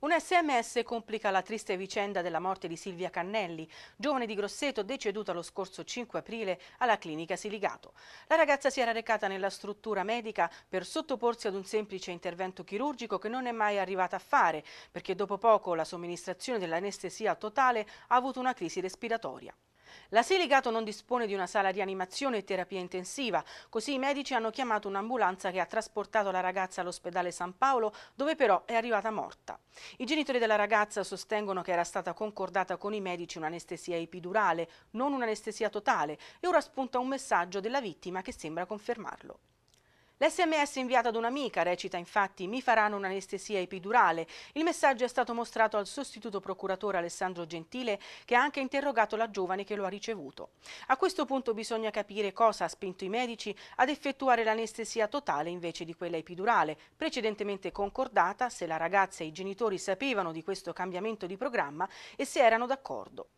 Un sms complica la triste vicenda della morte di Silvia Cannelli, giovane di Grosseto deceduta lo scorso 5 aprile alla clinica Siligato. La ragazza si era recata nella struttura medica per sottoporsi ad un semplice intervento chirurgico che non è mai arrivata a fare, perché dopo poco la somministrazione dell'anestesia totale ha avuto una crisi respiratoria. La Silicato non dispone di una sala di animazione e terapia intensiva, così i medici hanno chiamato un'ambulanza che ha trasportato la ragazza all'ospedale San Paolo, dove però è arrivata morta. I genitori della ragazza sostengono che era stata concordata con i medici un'anestesia epidurale, non un'anestesia totale, e ora spunta un messaggio della vittima che sembra confermarlo. L'SMS inviato ad un'amica recita infatti mi faranno un'anestesia epidurale. Il messaggio è stato mostrato al sostituto procuratore Alessandro Gentile che ha anche interrogato la giovane che lo ha ricevuto. A questo punto bisogna capire cosa ha spinto i medici ad effettuare l'anestesia totale invece di quella epidurale, precedentemente concordata se la ragazza e i genitori sapevano di questo cambiamento di programma e se erano d'accordo.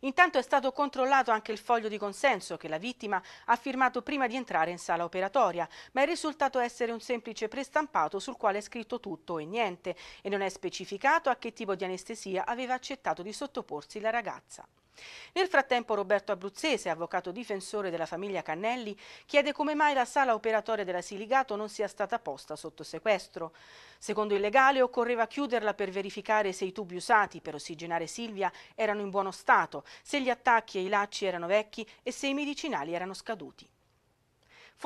Intanto è stato controllato anche il foglio di consenso che la vittima ha firmato prima di entrare in sala operatoria, ma è risultato essere un semplice prestampato sul quale è scritto tutto e niente e non è specificato a che tipo di anestesia aveva accettato di sottoporsi la ragazza. Nel frattempo Roberto Abruzzese, avvocato difensore della famiglia Cannelli, chiede come mai la sala operatoria della Siligato non sia stata posta sotto sequestro. Secondo il legale occorreva chiuderla per verificare se i tubi usati per ossigenare Silvia erano in buono stato, se gli attacchi e i lacci erano vecchi e se i medicinali erano scaduti.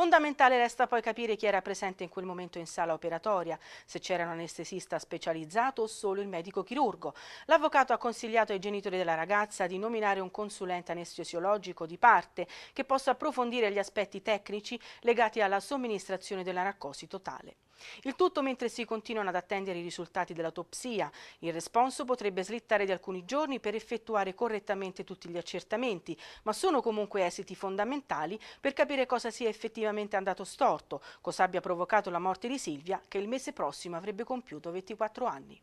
Fondamentale resta poi capire chi era presente in quel momento in sala operatoria, se c'era un anestesista specializzato o solo il medico chirurgo. L'avvocato ha consigliato ai genitori della ragazza di nominare un consulente anestesiologico di parte che possa approfondire gli aspetti tecnici legati alla somministrazione della dell'anarcosi totale. Il tutto mentre si continuano ad attendere i risultati dell'autopsia. Il responso potrebbe slittare di alcuni giorni per effettuare correttamente tutti gli accertamenti, ma sono comunque esiti fondamentali per capire cosa sia effettivamente andato storto, cosa abbia provocato la morte di Silvia, che il mese prossimo avrebbe compiuto 24 anni.